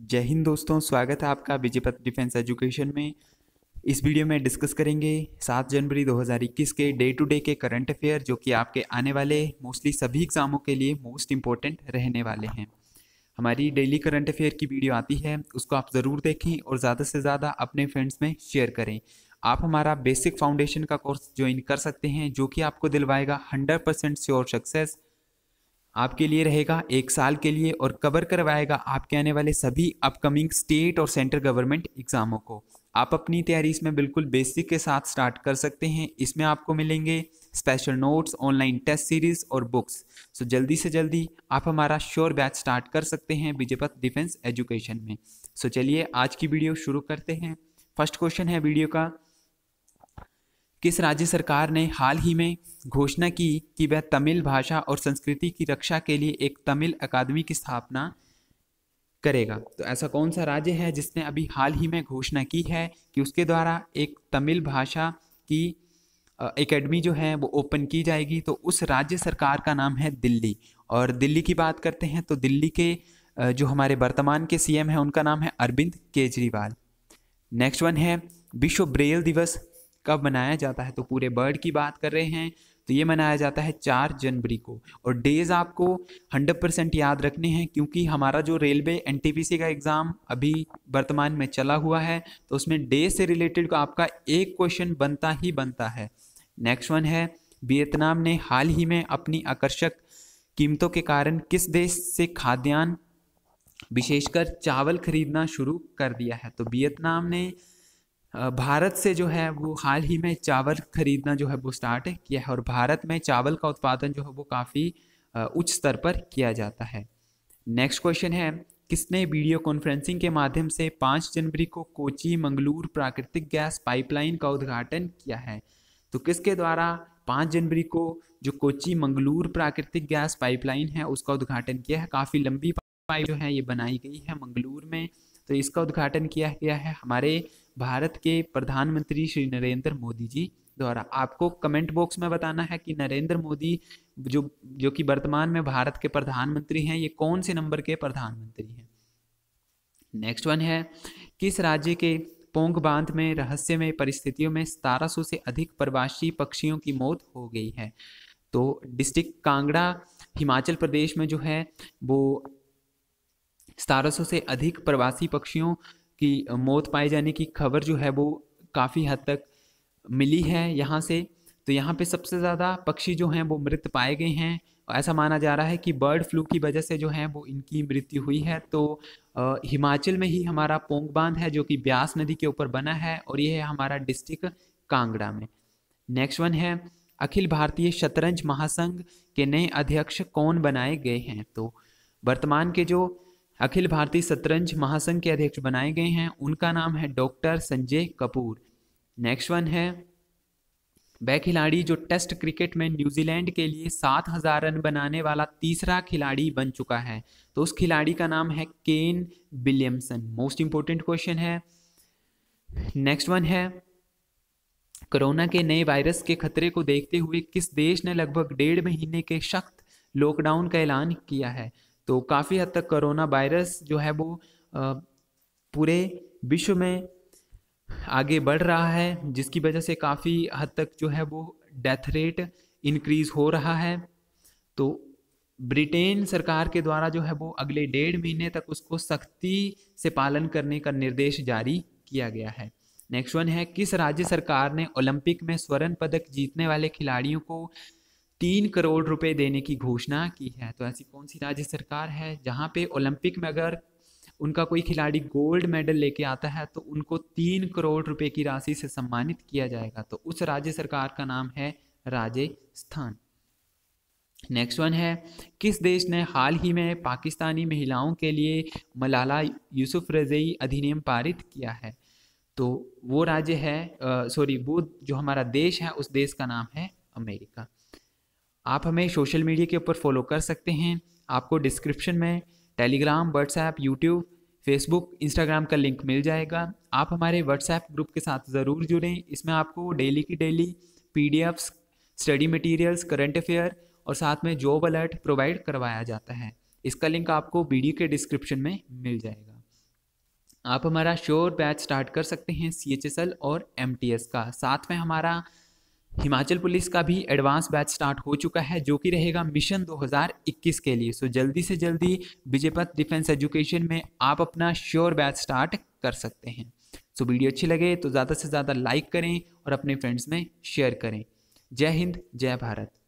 जय हिंद दोस्तों स्वागत है आपका विजयपथ डिफेंस एजुकेशन में इस वीडियो में डिस्कस करेंगे सात जनवरी 2021 के डे टू डे के करंट अफेयर जो कि आपके आने वाले मोस्टली सभी एग्ज़ामों के लिए मोस्ट इम्पोर्टेंट रहने वाले हैं हमारी डेली करंट अफेयर की वीडियो आती है उसको आप ज़रूर देखें और ज़्यादा से ज़्यादा अपने फ्रेंड्स में शेयर करें आप हमारा बेसिक फाउंडेशन का कोर्स ज्वाइन कर सकते हैं जो कि आपको दिलवाएगा हंड्रेड परसेंट श्योर सक्सेस आपके लिए रहेगा एक साल के लिए और कवर करवाएगा आपके आने वाले सभी अपकमिंग स्टेट और सेंट्रल गवर्नमेंट एग्ज़ामों को आप अपनी तैयारी इसमें बिल्कुल बेसिक के साथ स्टार्ट कर सकते हैं इसमें आपको मिलेंगे special notes online test series और बुक्स सो जल्दी से जल्दी आप हमारा श्योर बैच स्टार्ट कर सकते हैं विजयपथ डिफेंस एजुकेशन में सो चलिए आज की वीडियो शुरू करते हैं फर्स्ट क्वेश्चन है वीडियो का किस राज्य सरकार ने हाल ही में घोषणा की कि वह तमिल भाषा और संस्कृति की रक्षा के लिए एक तमिल अकादमी की स्थापना करेगा तो ऐसा कौन सा राज्य है जिसने अभी हाल ही में घोषणा की है कि उसके द्वारा एक तमिल भाषा की एकेडमी जो है वो ओपन की जाएगी तो उस राज्य सरकार का नाम है दिल्ली और दिल्ली की बात करते हैं तो दिल्ली के जो हमारे वर्तमान के सीएम हैं उनका नाम है अरविंद केजरीवाल नेक्स्ट वन है विश्व ब्रेल दिवस कब मनाया जाता है तो पूरे बर्ड की बात कर रहे हैं तो ये मनाया जाता है चार जनवरी को और डेज़ आपको हंड्रेड परसेंट याद रखने हैं क्योंकि हमारा जो रेलवे एन का एग्ज़ाम अभी वर्तमान में चला हुआ है तो उसमें डे से रिलेटेड आपका एक क्वेश्चन बनता ही बनता है नेक्स्ट वन है वियतनाम ने हाल ही में अपनी आकर्षक कीमतों के कारण किस देश से खाद्यान्न विशेषकर चावल खरीदना शुरू कर दिया है तो वियतनाम ने भारत से जो है वो हाल ही में चावल खरीदना जो है वो स्टार्ट किया है और भारत में चावल का उत्पादन जो है वो काफ़ी उच्च स्तर पर किया जाता है नेक्स्ट क्वेश्चन है किसने वीडियो कॉन्फ्रेंसिंग के माध्यम से पाँच जनवरी को कोची मंगलूर प्राकृतिक गैस पाइपलाइन का उद्घाटन किया है तो किसके द्वारा पाँच जनवरी को जो कोची मंगलूर प्राकृतिक गैस पाइपलाइन है उसका उद्घाटन किया है काफ़ी लंबी पाइप जो है ये बनाई गई है मंगलूर में तो इसका उद्घाटन किया गया है हमारे भारत के प्रधानमंत्री श्री नरेंद्र मोदी जी द्वारा आपको कमेंट बॉक्स में बताना है कि नरेंद्र मोदी जो जो कि वर्तमान में भारत के प्रधानमंत्री हैं ये कौन से नंबर के प्रधानमंत्री हैं नेक्स्ट वन है किस राज्य के पोंग बांध में रहस्यमय परिस्थितियों में सतारह सौ से अधिक प्रवासी पक्षियों की मौत हो गई है तो डिस्ट्रिक्ट कांगड़ा हिमाचल प्रदेश में जो है वो सतारह सौ से अधिक प्रवासी पक्षियों की मौत पाए जाने की खबर जो है वो काफ़ी हद तक मिली है यहाँ से तो यहाँ पे सबसे ज़्यादा पक्षी जो हैं वो मृत पाए गए हैं ऐसा माना जा रहा है कि बर्ड फ्लू की वजह से जो है वो इनकी मृत्यु हुई है तो हिमाचल में ही हमारा पोंग बांध है जो कि ब्यास नदी के ऊपर बना है और ये है हमारा डिस्ट्रिक्ट कांगड़ा में नेक्स्ट वन है अखिल भारतीय शतरंज महासंघ के नए अध्यक्ष कौन बनाए गए हैं तो वर्तमान के जो अखिल भारतीय शतरंज महासंघ के अध्यक्ष बनाए गए हैं उनका नाम है doctor Sanjay Kapoor next one है वह खिलाड़ी जो टेस्ट क्रिकेट में न्यूजीलैंड के लिए सात हजार रन बनाने वाला तीसरा खिलाड़ी बन चुका है तो उस खिलाड़ी का नाम है Ken Williamson most important question है नेक्स्ट वन है कोरोना के नए वायरस के खतरे को देखते हुए किस देश ने लगभग डेढ़ महीने के सख्त लॉकडाउन का ऐलान किया है तो काफ़ी हद तक कोरोना वायरस जो है वो पूरे विश्व में आगे बढ़ रहा है जिसकी वजह से काफ़ी हद तक जो है वो डेथ रेट इंक्रीज हो रहा है तो ब्रिटेन सरकार के द्वारा जो है वो अगले डेढ़ महीने तक उसको सख्ती से पालन करने का निर्देश जारी किया गया है नेक्स्ट वन है किस राज्य सरकार ने ओलंपिक में स्वर्ण पदक जीतने वाले खिलाड़ियों को तीन करोड़ रुपए देने की घोषणा की है तो ऐसी कौन सी राज्य सरकार है जहाँ पे ओलंपिक में अगर उनका कोई खिलाड़ी गोल्ड मेडल लेके आता है तो उनको तीन करोड़ रुपए की राशि से सम्मानित किया जाएगा तो उस राज्य सरकार का नाम है राजस्थान नेक्स्ट वन है किस देश ने हाल ही में पाकिस्तानी महिलाओं के लिए मलाला यूसुफ रजई अधिनियम पारित किया है तो वो राज्य है सॉरी वो जो हमारा देश है उस देश का नाम है अमेरिका आप हमें सोशल मीडिया के ऊपर फॉलो कर सकते हैं आपको डिस्क्रिप्शन में Telegram WhatsApp YouTube Facebook Instagram का लिंक मिल जाएगा आप हमारे व्हाट्सएप ग्रुप के साथ ज़रूर जुड़ें इसमें आपको डेली की daily P study materials current affair और साथ में जॉब अलर्ट प्रोवाइड करवाया जाता है इसका लिंक आपको वीडियो के डिस्क्रिप्शन में मिल जाएगा आप हमारा श्योर बैच स्टार्ट कर सकते हैं सी और एम का साथ में हमारा हिमाचल पुलिस का भी एडवांस बैच स्टार्ट हो चुका है जो कि रहेगा मिशन 2021 के लिए सो जल्दी से जल्दी विजयपत डिफेंस एजुकेशन में आप अपना श्योर बैच स्टार्ट कर सकते हैं सो वीडियो अच्छी लगे तो ज़्यादा से ज़्यादा लाइक करें और अपने फ्रेंड्स में शेयर करें जय हिंद जय भारत